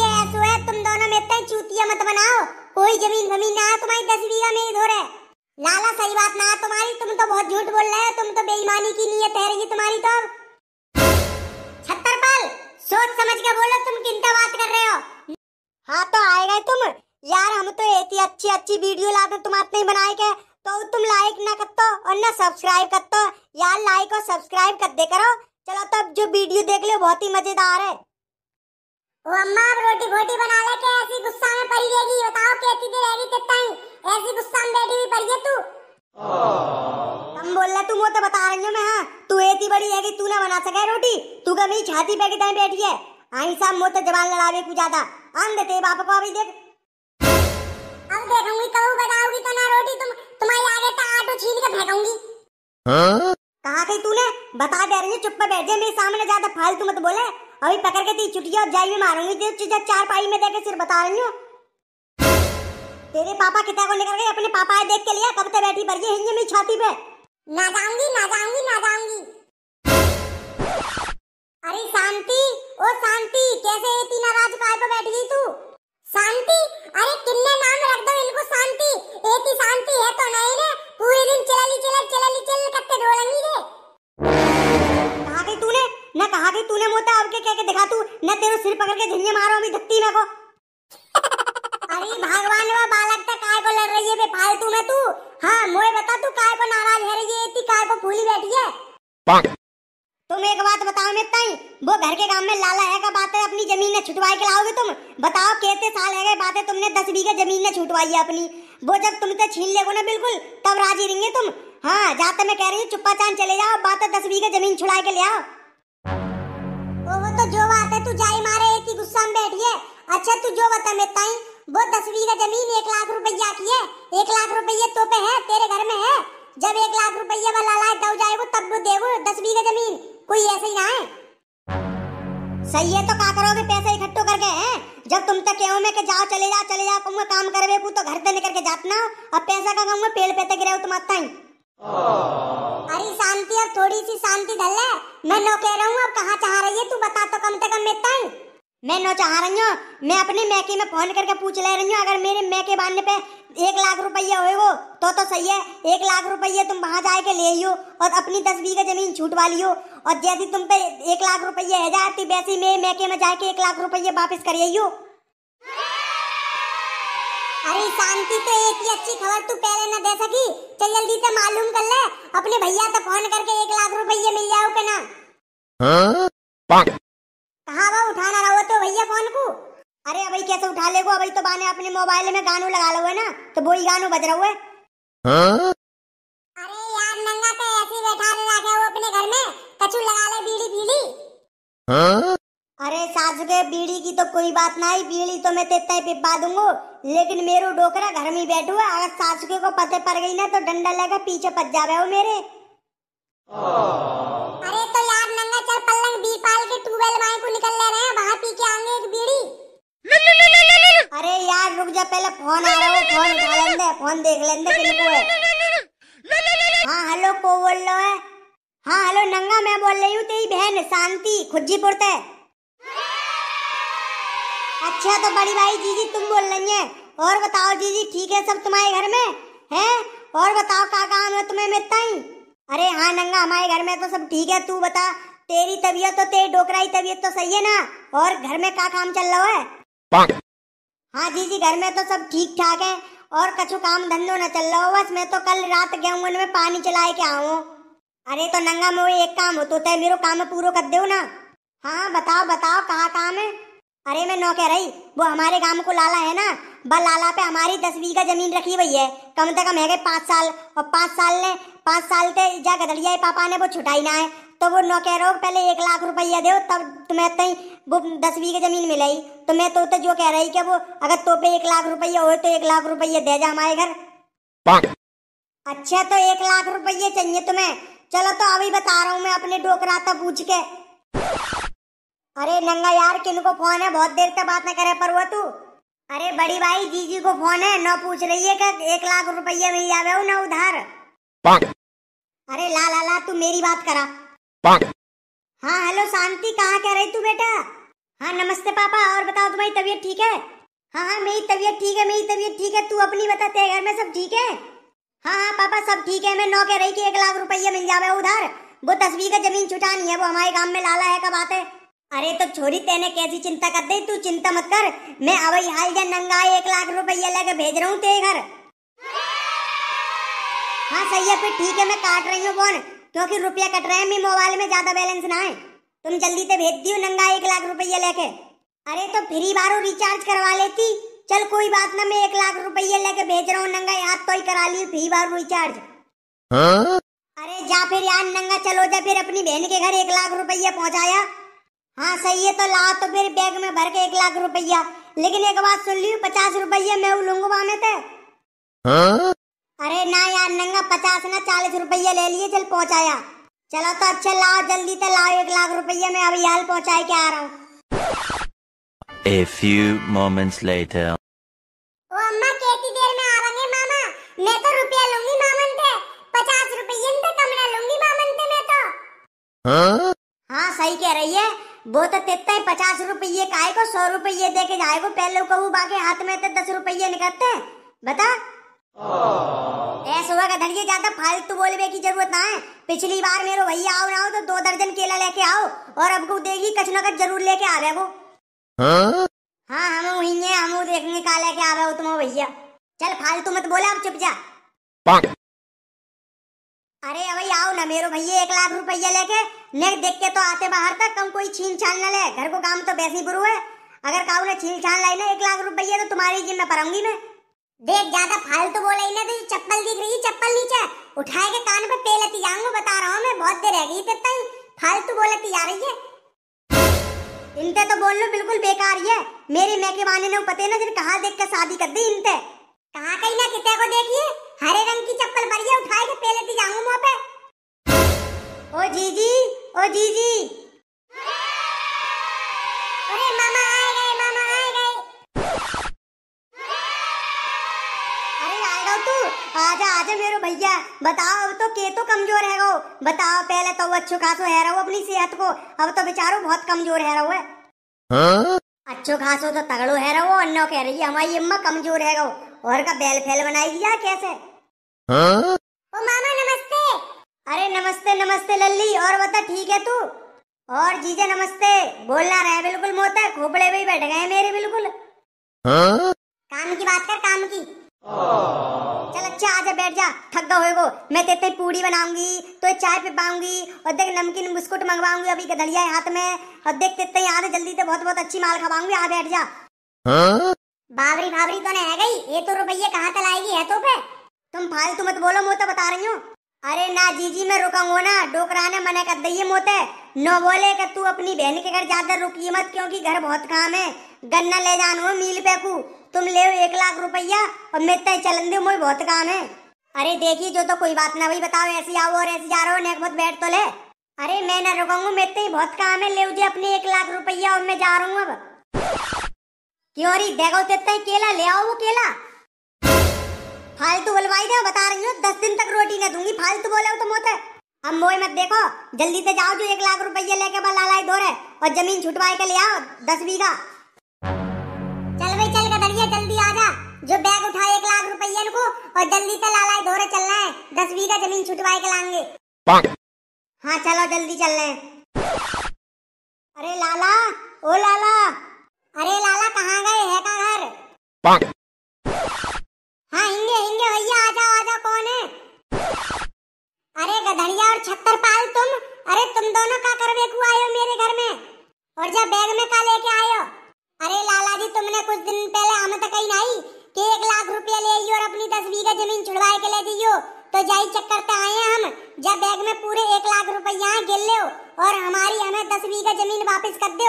अड़िए ऐसो तो है तुम दोनों में इतना चूतिया मत बनाओ कोई जमीन जमीन ना तुम्हारी दस बीघा मेरी धोर है लाला सही बात ना तुम्हारी तुम तो बहुत झूठ बोल रहे हो तुम तो बेईमानी की नीयत है रही तुम्हारी तो छत्तरपाल सोच समझ के बोलो तुम किनका बात कर रहे हो हाँ तो आए गए तुम यार हम तो ऐसी अच्छी अच्छी वीडियो लाते तुम अपने बनाए के तो तुम लाइक ना करते और ना सब्सक्राइब करते यार लाइक और सब्सक्राइब कर दे करो चलो तब तो जो वीडियो देख लो बहुत ही मजेदार है ओ अम्मा अब रोटी घोटी बना ले के ऐसी गुस्सा में पड़ी रहेगी बताओ कैसी देर रहेगी कितना ऐसी गुस्सा में बैठी हुई पड़ी है तू कम बोल रहा तू वो तो बता रही हूँ मैं हाँ तू ऐसी बड़ी है तू ना बना सके रोटी तू का छाती पे कितना बैठी है आई साहब मोते तो जवान लड़ावे कुछ ज्यादा आन देते बाप को अभी देख अब देखूंगी कहूँ बताऊंगी तो ना रोटी तुम तुम्हारी आगे तो आटो छीन के फेंकूंगी हाँ? कहा कही तूने बता दे रही चुप पे बैठ जा मेरे सामने ज्यादा फालतू मत बोले अभी पकड़ के ती चुटिया जाई में मारूंगी तेरे चीजा चार पाई में देखे सिर्फ बता रही हूँ तेरे पापा किता को निकल गए अपने पापा देख के लिया कब तक बैठी पर ये हिंजे छाती पे ना जाऊंगी ना जाऊंगी ना जाऊंगी भगवान वा बालक ते काय को लड़ रही है बे फालतू में तू हां मोए बता तू काय को नाराज है रही है इतनी काय को भूली बैठी है तुम एक बात बताओ मैं तई वो घर के काम में लाला है का बात है अपनी जमीन ने छुटवाए के लाओगे तुम बताओ कितने साल है बात है तुमने दस बीघा जमीन ने छुटवाई है अपनी वो जब तुम तुमसे छीन लेगो ना बिल्कुल तब राजी रहेंगे तुम हाँ जाते मैं कह रही हूँ चुप्पा चांद चले जाओ बात है दस बीघे जमीन छुड़ा के ले आओ वो तो जो बात है तू जाई मारे इतनी गुस्सा में बैठी है अच्छा तू जो बता मैं ताई वो दस बीघा जमीन एक लाख रुपया की है एक लाख रुपये तो पे है तेरे घर में है जब एक लाख रुपये वाला लाए दव जाएगा तब वो देगो दस बीघा जमीन कोई ऐसे ही ना है सही है तो का करोगे पैसे इकट्ठो करके हैं जब तुम तक कहो में के जाओ चले जाओ चले जाओ तुम काम करवे को तो घर पे निकल के जात ना अब पैसा का कहूँगा पेड़ पे तक तो गिरे तुम आता ही अरे शांति अब थोड़ी सी शांति ढल है मैं नो कह रहा हूँ अब कहाँ चाह रही है तू बता तो कम से कम मिलता है मैं नो चाह रही हूँ मैं अपने मैके में फोन करके पूछ ले रही हूँ अगर मेरे मैके बांधने पे एक लाख रुपया हो तो तो सही है एक लाख रुपया तुम वहाँ जाए के ले आइयो और अपनी दस बीघा जमीन छूट वाली हो और जैसी तुम पे एक लाख रुपया है जाती तो वैसी मैं मैके में जाके एक लाख रुपया वापस कर आइयो अरे शांति तो एक ही अच्छी खबर तू पहले ना दे सकी चल जल्दी से मालूम कर ले अपने भैया तो फोन करके एक लाख रुपया मिल जाओ के ना हाँ? कहाँ वो उठाना रहो तो भैया फोन को अरे अभी कैसे उठा ले अभी तो बाने अपने मोबाइल में गानू लगा लो है ना तो वो ही गानू बज रहा है हाँ? अरे यार नंगा तो ऐसे बैठा ले रखा वो अपने घर में कचू लगा ले बीड़ी बीड़ी हाँ? अरे सासू के बीड़ी की तो कोई बात ना ही बीड़ी तो मैं तेतना ही पिपा दूंगो लेकिन मेरे डोकरा घर में बैठू है अगर सासुके को पते पड़ गई ना तो डंडा लेकर पीछे पत जावे हो मेरे ट्यूबवेल माई को निकल ले रहे हैं बाहर पी के आएंगे एक बीड़ी अरे यार रुक जा पहले फोन आ रहा है फोन उठा लेंगे फोन देख कि किनको है हाँ हेलो को बोल रहे है हाँ हेलो नंगा मैं बोल रही हूँ तेरी बहन शांति खुज्जीपुर से अच्छा तो बड़ी भाई जीजी तुम बोल रही है और बताओ जीजी ठीक है सब तुम्हारे घर में है और बताओ क्या काम है तुम्हें मिलता ही अरे हाँ नंगा हमारे घर में तो सब ठीक है तू बता तेरी तबीयत तो तेरी डोकराई तबीयत तो सही है ना और घर में क्या काम चल रहा है हाँ जी जी घर में तो सब ठीक ठाक है और कछु काम धंधो न चल रहा हो बस मैं तो कल रात गया में पानी चलाए के आऊ अरे तो नंगा मोए एक काम हो तो तय मेरे काम पूरा कर दो ना हाँ बताओ बताओ कहाँ काम है अरे मैं नौ कह रही वो हमारे गांव को लाला है ना बल लाला पे हमारी दस बीघा जमीन रखी हुई है कम से कम है गए पाँच साल और पाँच साल ने पाँच साल से जा गदड़िया पापा ने वो छुटाई ना है तो वो नौ कह रहे हो पहले एक लाख रुपया दो तब तुम्हें तई वो दस बीघे जमीन मिलेगी तो मैं तो जो कह रही कि वो अगर तो पे एक लाख रुपया हो तो एक लाख रुपया दे जा हमारे घर अच्छा तो एक लाख रुपये चाहिए तुम्हें चलो तो अभी बता रहा हूँ मैं अपने डोकरा था पूछ के अरे नंगा यार किन को फोन है बहुत देर तक बात ना करे पर वो तू अरे बड़ी भाई जीजी को फोन है ना पूछ रही है कि एक लाख रुपये मिल जावे ना उधार अरे ला ला ला तू मेरी बात करा हाँ हेलो शांति कहाँ कह रही तू बेटा हाँ नमस्ते पापा और बताओ तुम्हारी तबीयत ठीक है हाँ हाँ मेरी तबीयत ठीक है मेरी तबीयत ठीक है तू अपनी बता तेरे घर में सब ठीक है हाँ हाँ पापा सब ठीक है मैं नौ कह रही कि एक लाख रुपया मिल जावे उधार वो तस्वीर का जमीन छुटानी है वो हमारे गांव में लाला है कब आते अरे तो छोरी तेने कैसी चिंता कर दे तू चिंता मत कर मैं अब हाल जा नंगा एक लाख रुपया लेकर भेज रहा हूँ तेरे घर हाँ सही है फिर ठीक है मैं काट रही हूँ फोन क्योंकि रुपया कट रहे हैं मेरे मोबाइल में ज्यादा बैलेंस ना है तुम जल्दी से भेज दियो नंगा एक लाख रुपये लेके अरे तो फ्री बारो रिचार्ज करवा लेती चल कोई बात ना मैं एक लाख रुपये लेके भेज रहा हूँ नंगा याद तो ही करा ली फ्री बार रिचार्ज हाँ? अरे जा फिर यार नंगा चलो जा फिर अपनी बहन के घर एक लाख रुपये पहुँचाया हाँ सही है तो ला तो फिर बैग में भर के एक लाख रुपया लेकिन एक बात सुन लियो पचास रुपया मैं लूंगा वहां में थे तो। हाँ? अरे ना यार नंगा पचास ना चालीस रुपये ले लिए चल पहुंचाया चलो तो अच्छा लाओ जल्दी तो लाओ एक लाख रुपये मैं अभी हाल पहुंचाए के आ रहा हूँ A few moments later. ओ अम्मा कितनी देर में आवेंगे मामा मैं तो रुपया लूंगी मामन से पचास रुपये लूंगी मामन से मैं तो हाँ हाँ सही कह रही है वो तो देते हैं पचास रुपये का सौ रुपये दे के जाएगा पहले कबू बाकी हाथ में तो दस रुपये निकलते बता ऐसा का धड़िए ज्यादा फालतू बोलने की जरूरत ना है पिछली बार मेरे भैया आओ ना हो तो दो दर्जन केला लेके आओ और अब को देगी कुछ ना कुछ जरूर लेके आ रहे वो हाँ, हाँ हम वही है हम देखने का लेके रहे हो तुम भैया चल फालतू मत बोले अब चुप जा अरे भाई आओ ना मेरे भैया एक लाख रुपया लेके नेक देख के तो आते बाहर तक कम कोई छीन छान ना ले घर को काम तो वैसे ही बुरू है अगर काउ ने छीन छान लाई ना एक लाख रुपया तो तुम्हारी जिम्मे आऊंगी मैं देख ज्यादा फालतू तो ही ना तो चप्पल दिख रही है चप्पल नीचे उठाए के कान पे तेल लेती जाऊंगा बता रहा हूँ मैं बहुत देर रह गई तेरे तक फालतू बोलती जा रही है इनते तो बोल लो बिल्कुल बेकार है मेरी मैके वाने ने पते ना जिन कहा देख के शादी कर दी इनते कहा कहीं ना कितने को देखिए हरे रंग की चप्पल पड़ी है उठाए के पहले लेती जाऊंगा मुंह पे ओ जीजी ओ जीजी अरे मामा आजा आजा मेरे भैया बताओ अब तो के तो कमजोर है वो बताओ पहले तो वो अच्छो खासो है रहो अपनी सेहत को अब तो बेचारो बहुत कमजोर है रहो है हाँ? अच्छो खासो तो तगड़ो है रहो अन्नो कह रही है हमारी अम्मा कमजोर है रहो और का बैल फैल बनाएगी या कैसे हाँ? ओ मामा नमस्ते अरे नमस्ते नमस्ते लल्ली और बता ठीक है तू और जीजे नमस्ते बोलना रहे बिल्कुल मोता खोपड़े भी बैठ गए मेरे बिल्कुल हाँ? काम की बात कर काम की oh. बैठ जा थक गए होएगो मैं तेते पूड़ी बनाऊंगी तो ये चाय पिपाऊंगी और देख नमकीन बिस्कुट मंगवाऊंगी अभी गधड़िया हाथ में और देख तेते यहाँ से जल्दी से बहुत बहुत अच्छी माल खवाऊंगी यहाँ बैठ जा हाँ? बाबरी बाबरी तो नहीं है गई ये तो रुपये कहाँ चलाएगी है तो पे तुम फालतू मत बोलो मुँह तो बता रही हूँ अरे ना जी जी मैं रुकाऊंगा ना डोकरा ने मना कर दी मोते नो बोले कि तू अपनी बहन के घर ज्यादा रुकी मत क्योंकि घर बहुत काम है गन्ना ले जानो मील पे कू तुम ले एक लाख रुपया और मैं तय चलन दे मुझे बहुत काम है अरे देखी जो तो कोई बात ना वही बताओ ऐसी आओ और ऐसी जा रहे हो नेक बैठ तो ले अरे मैं ना रुकाऊंगा मेरे तो बहुत काम है ले मुझे अपने एक लाख रुपया और मैं जा रहा हूँ अब क्यों अरे देखो तेता तो ही केला ले आओ वो केला फालतू बुलवाई दे बता रही हूँ दस दिन तक रोटी ना दूंगी फालतू बोले तो है हम मोए मत देखो जल्दी से जाओ जो एक लाख रुपया लेके बल लाला दो रहे और जमीन छुटवाई के ले आओ दस बीघा जो बैग उठाए एक लाख रुपया को और जल्दी से लाला दौरे चलना है दस बीघा जमीन छुटवाए के लाएंगे हाँ चलो जल्दी चल रहे अरे लाला ओ लाला रोजाई चक्कर पे आए हैं हम जब बैग में पूरे एक लाख रुपया है गिर लो और हमारी हमें दस बीघा जमीन वापस कर दो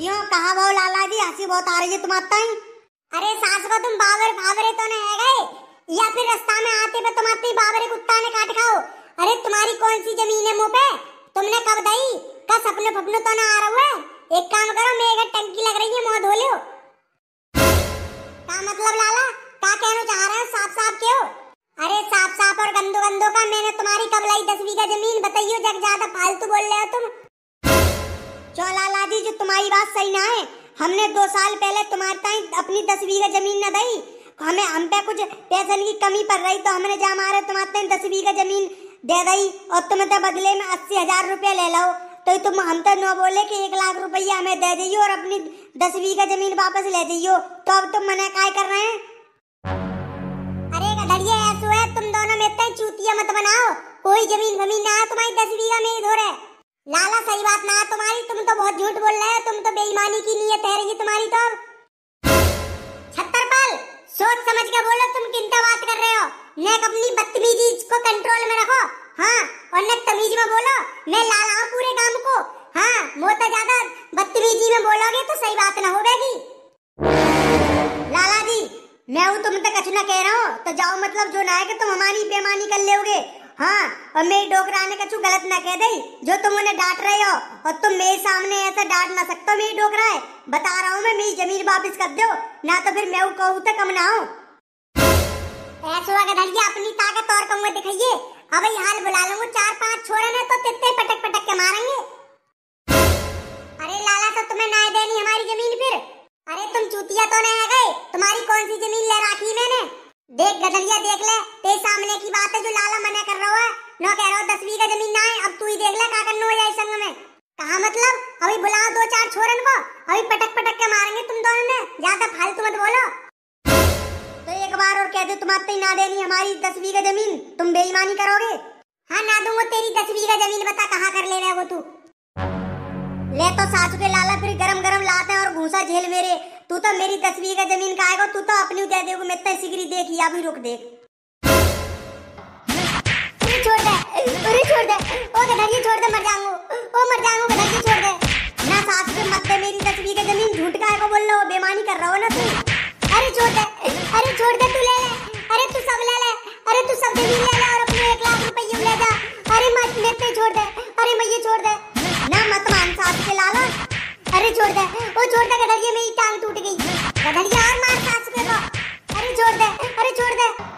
क्यों कहा भाव लाला जी हंसी बहुत आ रही है तुम्हारे आता ही अरे सास को तुम बावर बाबरे तो नहीं है गए या फिर रास्ता में आते पे तुम्हारे ही बावरे कुत्ता ने काट खाओ अरे तुम्हारी कौन सी जमीन है मुंह पे तुमने कब दई का सपने फपने तो ना आ रहा है एक काम करो मेरे घर टंकी लग रही है मुंह धो लो का मतलब लाला का कहना चाह रहे हो साफ साफ क्यों अरे साफ साफ और गंदो गंदो का मैंने तुम्हारी कब लाई दस बीघा जमीन बताइयो जग ज्यादा फालतू बोल रहे हो तुम चो लाला जी जो तुम्हारी बात सही ना है हमने दो साल पहले तुम्हारे ताई अपनी दस बीघा जमीन न दई हमें हम पे कुछ पैसे की कमी पड़ रही तो हमने जा मारे तुम्हारे दस बीघा जमीन दे दई और तुम्हें तो बदले में अस्सी हजार रुपया ले लो तो तुम हम तो न बोले कि एक लाख रुपया हमें दे दियो और अपनी दस बीघा जमीन वापस ले दियो तो अब तुम मना काय कर रहे हैं अरे गधड़िया ऐसो है तुम दोनों में इतना चूतिया मत बनाओ कोई जमीन जमीन ना तुम्हारी दस बीघा में ही धो रहे लाला सही बात ना तुम्हारी तुम तो बहुत झूठ बोल रहे हो तुम तो बेईमानी की नीयत है रही तुम्हारी तो छत्तरपाल सोच समझ के बोलो तुम किनता बात कर रहे हो नेक अपनी बदतमीजी को कंट्रोल में रखो हाँ और न तमीज में बोलो मैं लाल आऊँ पूरे काम को हाँ वो तो ज्यादा बदतमीजी में बोलोगे तो सही बात ना होगी लाला जी मैं हूँ तुम तो तक मतलब कुछ ना कह रहा हूँ तो जाओ मतलब जो ना तुम हमारी बेमानी कर लोगे हाँ और मेरी डोकरा ने कछु गलत ना कह दे जो तुम उन्हें डांट रहे हो और तुम मेरे सामने ऐसा डांट ना सकते मेरी डोकरा है बता रहा हूँ मैं मेरी जमीन वापस कर दो ना तो फिर मैं कहूँ तो कम ना हूँ अपनी ताकत और कम दिखाइए अबे हाल बुला लूंगा चार पांच छोरे ने तो तितने पटक पटक के मारेंगे पे ना देनी हमारी दस बीघा जमीन तुम बेईमानी करोगे हाँ ना दूंगा तेरी दस बीघा जमीन बता कहाँ कर ले रहे वो तू ले तो सास के लाला फिर गरम गरम लाते हैं और घूसा झेल मेरे तू तो मेरी दस बीघा जमीन का आएगा तू तो अपनी दे दे मैं तो सिगरी देख या भी रुक देख छोड़ दे अरे छोड़ दे ओ छोड़ दे मर जाऊंगा ओ मर जाऊंगा छोड़ दे ना सास मत दे मेरी दस बीघा जमीन झूठ का है को बोल कर रहा हो ना तू अरे छोड़ दे अरे छोड़ दे तू ले ले अरे तू सब ले ले अरे तू सब भी ले ले और अपने एक लाख रुपए यूं ले जा अरे मत मेरे पे छोड़ दे अरे मैं ये छोड़ दे ना मत मान साथ के लाला अरे छोड़ दे ओ छोड़ दे गधरिया मेरी टांग टूट गई गधरिया और मार साथ के को अरे छोड़ दे अरे छोड़ दे